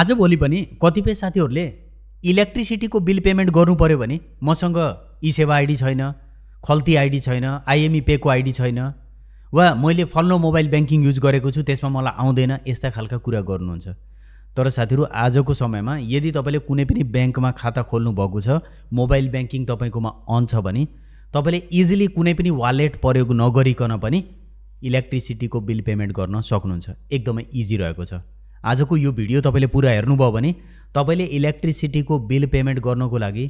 आजभोलि पनि कतिपय साथीहरूले इलेक्ट्रिसिटीको बिल पेमेन्ट गर्नु पऱ्यो भने मसँग ई सेवा आइडी छैन खल्ती आइडी छैन आइएमई पेको आइडी छैन वा मैले फल्लो मोबाइल ब्याङ्किङ युज गरेको छु त्यसमा मलाई आउँदैन यस्ता खालका कुरा गर्नुहुन्छ तर साथीहरू आजको समयमा यदि तपाईँले कुनै पनि ब्याङ्कमा खाता खोल्नु भएको छ मोबाइल ब्याङ्किङ तपाईँकोमा अन छ भने तपाईँले इजिली कुनै पनि वालेट प्रयोग नगरिकन पनि इलेक्ट्रिसिटीको बिल पेमेन्ट गर्न सक्नुहुन्छ एकदमै इजी रहेको छ आजको यो भिडियो तपाईँले पुरा हेर्नुभयो भने तपाईँले इलेक्ट्रिसिटीको बिल पेमेन्ट गर्नको लागि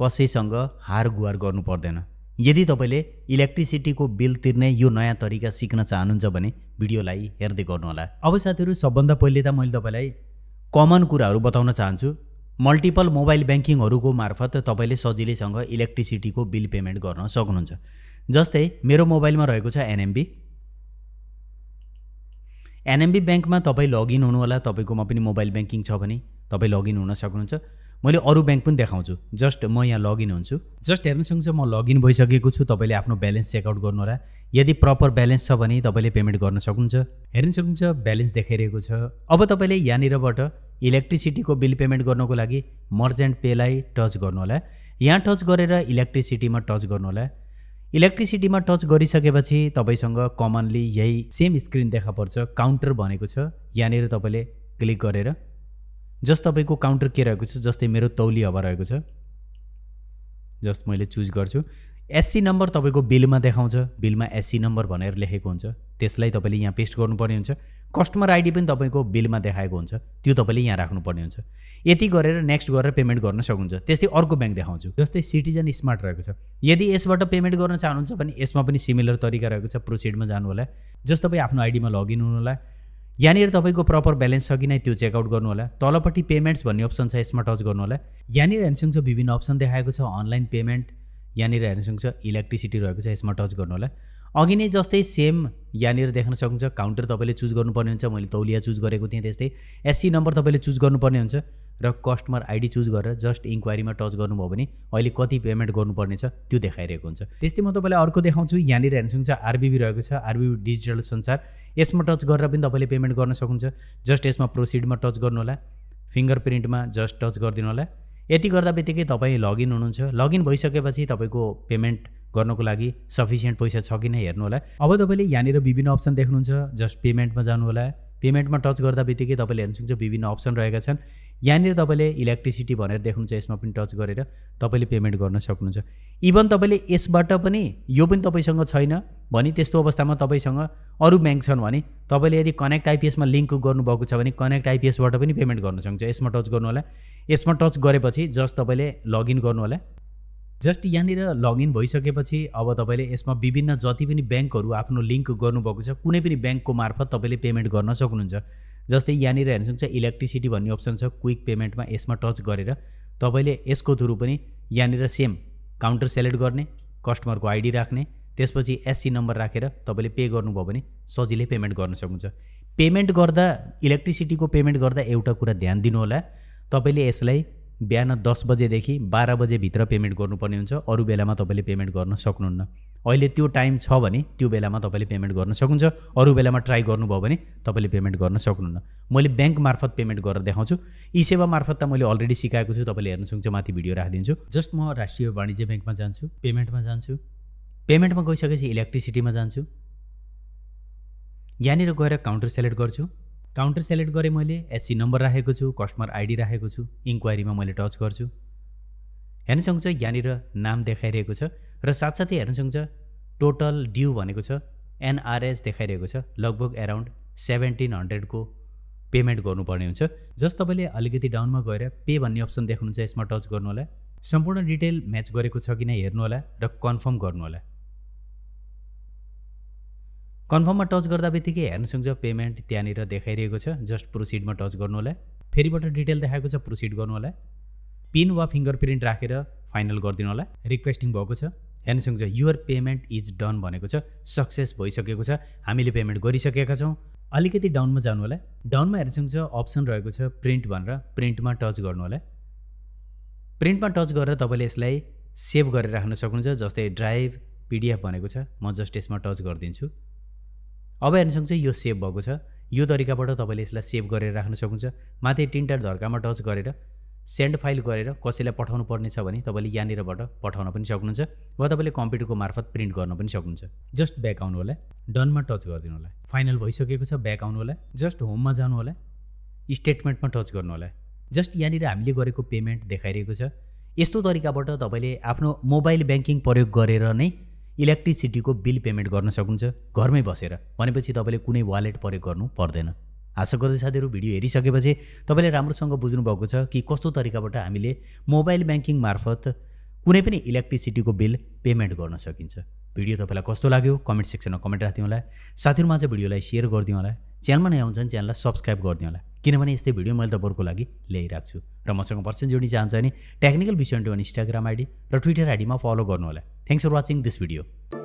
कसैसँग हार गुहार गर्नु पर्दैन यदि तपाईँले इलेक्ट्रिसिटीको बिल तिर्ने यो नयाँ तरिका सिक्न चाहनुहुन्छ भने भिडियोलाई हेर्दै गर्नुहोला अब साथीहरू सबभन्दा पहिले त मैले तपाईँलाई कमन कुराहरू बताउन चाहन्छु मल्टिपल मोबाइल ब्याङ्किङहरूको मार्फत तपाईँले सजिलैसँग इलेक्ट्रिसिटीको बिल पेमेन्ट गर्न सक्नुहुन्छ जस्तै मेरो मोबाइलमा रहेको छ एनएमबी एनएमबी ब्याङ्कमा तपाईँ लगइन हुनुहोला तपाईँकोमा पनि मोबाइल ब्याङ्किङ छ भने तपाईँ लगइन हुन सक्नुहुन्छ मैले अरू ब्याङ्क पनि देखाउँछु जस्ट म यहाँ लगइन हुन्छु जस्ट हेर्न सक्नुहुन्छ म लगइन भइसकेको छु तपाईँले आफ्नो ब्यालेन्स चेकआउट गर्नुहोला यदि प्रपर ब्यालेन्स छ भने तपाईँले पेमेन्ट गर्न सक्नुहुन्छ हेर्न सक्नुहुन्छ ब्यालेन्स देखाइरहेको छ अब तपाईँले यहाँनिरबाट इलेक्ट्रिसिटीको बिल पेमेन्ट गर्नको लागि मर्चेन्ट पेलाई टच गर्नुहोला यहाँ टच गरेर इलेक्ट्रिसिटीमा टच गर्नुहोला इलेक्ट्रिसिटीमा टच गरिसकेपछि तपाईँसँग कमनली यही सेम स्क्रिन देखा पर्छ काउन्टर भनेको छ यहाँनिर तपाईँले क्लिक गरेर जस तपाईँको काउन्टर के रहेको छ जस्तै मेरो तौली हावा रहेको छ जस्ट मैले चुज गर्छु एससी नम्बर तपाईँको बिलमा देखाउँछ बिलमा एससी नम्बर भनेर लेखेको हुन्छ त्यसलाई तपाईँले यहाँ पेस्ट गर्नुपर्ने हुन्छ कस्टमर आइडी पनि तपाईँको बिलमा देखाएको हुन्छ त्यो तपाईँले यहाँ राख्नुपर्ने हुन्छ यति गरेर नेक्स्ट गरेर पेमेन्ट गर्न सक्नुहुन्छ त्यस्तै अर्को ब्याङ्क देखाउँछु जस्तै सिटिजन स्मार्ट रहेको छ यदि यसबाट पेमेन्ट गर्न चाहनुहुन्छ भने यसमा पनि सिमिलर तरिका रहेको छ प्रोसिडमा जानु होला जस तपाईँ आफ्नो आइडीमा लगइन हुनु होला यहाँनिर तपाईँको प्रपर ब्यालेन्स छ कि नै त्यो चेकआउट गर्नु होला तलपट्टि पेमेन्ट्स भन्ने अप्सन छ यसमा टच गर्नुहोला यहाँनिर हेर्नुसँग विभिन्न अप्सन देखाएको छ अनलाइन पेमेन्ट यहाँनिर हेर्नुसक्छ इलेक्ट्रिसिटी रहेको छ यसमा टच गर्नु होला अघि नै जस्तै सेम यहाँनिर देख्न सक्नुहुन्छ काउन्टर तपाईँले चुज गर्नुपर्ने हुन्छ मैले तौलिया चुज गरेको थिएँ त्यस्तै एससी नम्बर तपाईँले चुज गर्नुपर्ने हुन्छ र कस्टमर आइडी चुज गरेर जस्ट इन्क्वायरीमा टच गर्नुभयो भने अहिले कति पेमेन्ट गर्नुपर्ने छ त्यो देखाइरहेको हुन्छ त्यस्तै म तपाईँलाई अर्को देखाउँछु यहाँनिर हेर्नुहुन्छ आरबिबी रहेको छ आरबिबी डिजिटल संसार यसमा टच गरेर पनि तपाईँले पेमेन्ट गर्न सक्नुहुन्छ जस्ट यसमा प्रोसिडमा टच गर्नुहोला फिङ्गर प्रिन्टमा जस्ट टच गरिदिनु होला यति गर्दा बित्तिकै तपाईँ लगइन हुनुहुन्छ लगइन भइसकेपछि तपाईँको पेमेन्ट गर्नको लागि सफिसियन्ट पैसा छ कि नै होला अब तपाईँले यहाँनिर विभिन्न अप्सन देख्नुहुन्छ जस्ट पेमेन्टमा जानुहोला पेमेन्टमा टच गर्दा बित्तिकै तपाईँले हेर्नु सक्छ विभिन्न अप्सन रहेका छन् यहाँनिर तपाईँले इलेक्ट्रिसिटी भनेर देख्नुहुन्छ यसमा पनि टच गरेर तपाईँले पेमेन्ट गर्न सक्नुहुन्छ इभन तपाईँले यसबाट पनि यो पनि तपाईँसँग छैन भने त्यस्तो अवस्थामा तपाईँसँग अरू ब्याङ्क छन् भने तपाईँले यदि कनेक्ट आइपिएसमा लिङ्क गर्नुभएको छ भने कनेक्ट आइपिएसबाट पनि पेमेन्ट गर्न सक्नुहुन्छ यसमा टच गर्नु होला यसमा टच गरेपछि जस्ट तपाईँले लगइन होला जस्ट यहाँनिर लगइन भइसकेपछि अब तपाईँले यसमा विभिन्न जति पनि ब्याङ्कहरू आफ्नो लिङ्क गर्नुभएको छ कुनै पनि ब्याङ्कको मार्फत तपाईँले पेमेन्ट गर्न सक्नुहुन्छ जस्तै यहाँनिर हेर्न सक्छ इलेक्ट्रिसिटी भन्ने अप्सन छ क्विक पेमेन्टमा यसमा टच गरेर तपाईँले यसको थ्रु पनि यहाँनिर सेम काउन्टर सेलेक्ट गर्ने कस्टमरको आइडी राख्ने त्यसपछि एससी नम्बर राखेर तपाईँले पे गर्नुभयो भने सजिलै पेमेन्ट गर्न सक्नुहुन्छ पेमेन्ट गर्दा इलेक्ट्रिसिटीको पेमेन्ट गर्दा एउटा कुरा ध्यान दिनुहोला तपाईँले यसलाई बिहान दस बजेदेखि बाह्र बजेभित्र पेमेन्ट गर्नुपर्ने हुन्छ अरू बेलामा तपाईँले पेमेन्ट गर्न सक्नुहुन्न अहिले त्यो टाइम छ भने त्यो बेलामा तपाईँले पेमेन्ट गर्न सक्नुहुन्छ अरू बेलामा ट्राई गर्नुभयो भने तपाईँले पेमेन्ट गर्न सक्नुहुन्न मैले ब्याङ्क मार्फत पेमेन्ट गरेर देखाउँछु यी सेवा मार्फत त मैले अलरेडी सिकाएको छु तपाईँले हेर्न सक्छ माथि भिडियो राखिदिन्छु जस्ट म राष्ट्रिय वाणिज्य ब्याङ्कमा जान्छु पेमेन्टमा जान्छु पेमेन्टमा गइसकेपछि इलेक्ट्रिसिटीमा जान्छु यहाँनिर गएर काउन्टर सेलेक्ट गर्छु काउन्टर सेलेक्ट गरेँ मैले एससी नम्बर राखेको छु कस्टमर आइडी राखेको छु इन्क्वायरीमा मैले टच गर्छु हेर्न सक्छ यहाँनिर नाम देखाइरहेको छ र साथसाथै हेर्न सक्छ टोटल ड्यु भनेको छ एनआरएस देखाइरहेको छ लगभग एराउन्ड सेभेन्टिन हन्ड्रेडको पेमेन्ट गर्नुपर्ने हुन्छ जस्ट तपाईँले अलिकति डाउनमा गएर पे भन्ने अप्सन देख्नुहुन्छ यसमा टच गर्नु होला सम्पूर्ण डिटेल म्याच गरेको छ कि नै होला र कन्फर्म गर्नु होला कन्फर्ममा टच गर्दा बित्तिकै सक्छ पेमेन्ट त्यहाँनिर देखाइरहेको छ जस्ट प्रोसिडमा टच गर्नु होला फेरिबाट डिटेल देखाएको छ प्रोसिड गर्नु होला पिन वा फिङ्गर प्रिन्ट राखेर फाइनल गरिदिनु होला रिक्वेस्टिङ भएको छ हेर्नुसँग युर पेमेन्ट इज डन भनेको छ सक्सेस भइसकेको छ हामीले पेमेन्ट गरिसकेका छौँ अलिकति डाउनमा जानु होला डाउनमा हेर्नुसँग अप्सन रहेको छ प्रिन्ट भनेर प्रिन्टमा टच गर्नु होला प्रिन्टमा टच गरेर तपाईँले यसलाई सेभ गरेर राख्न सक्नुहुन्छ जस्तै ड्राइभ पिडिएफ भनेको छ म जस्ट यसमा टच गरिदिन्छु अब हेर्नुसँग चाहिँ यो सेभ भएको छ यो तरिकाबाट तपाईँले यसलाई सेभ गरेर राख्न सक्नुहुन्छ माथि तिनवटा धर्कामा टच गरेर सेन्ड फाइल गरेर कसैलाई पठाउनु पर्ने छ भने तपाईँले यहाँनिरबाट पठाउन पनि सक्नुहुन्छ वा तपाईँले कम्प्युटरको मार्फत प्रिन्ट गर्न पनि सक्नुहुन्छ जस्ट ब्याक आउनु होला डनमा टच गरिदिनु होला फाइनल भइसकेको छ ब्याक आउनु होला जस्ट होममा जानु होला स्टेटमेन्टमा टच गर्नु होला जस्ट यहाँनिर हामीले गरेको पेमेन्ट देखाइरहेको छ यस्तो तरिकाबाट तपाईँले आफ्नो मोबाइल ब्याङ्किङ प्रयोग गरेर नै इलेक्ट्रिसिटीको बिल पेमेन्ट गर्न सक्नुहुन्छ घरमै बसेर भनेपछि तपाईँले कुनै वालेट प्रयोग गर्नु पर्दैन आशा गर्दै साथीहरू भिडियो हेरिसकेपछि तपाईँले राम्रोसँग बुझ्नुभएको छ कि कस्तो तरिकाबाट हामीले मोबाइल ब्याङ्किङ मार्फत कुनै पनि इलेक्ट्रिसिटीको बिल पेमेन्ट गर्न सकिन्छ भिडियो तपाईँलाई कस्तो लाग्यो कमेन्ट सेक्सनमा कमेन्ट राखिदिउँ होला साथीहरूमा चाहिँ भिडियोलाई सेयर गरिदिउँ होला च्यानलमा नयाँ भने च्यानललाई सब्सक्राइब गरिदिउँ होला किनभने यस्तै भिडियो मैले तपाईँहरूको लागि ल्याइरहेको छु र मसँग पर्सन जोड्न चाहन्छ भने टेक्निकल विषय इन्स्टाग्राम आइडी र ट्विटर आइडीमा फलो गर्नु होला thanks for watching this video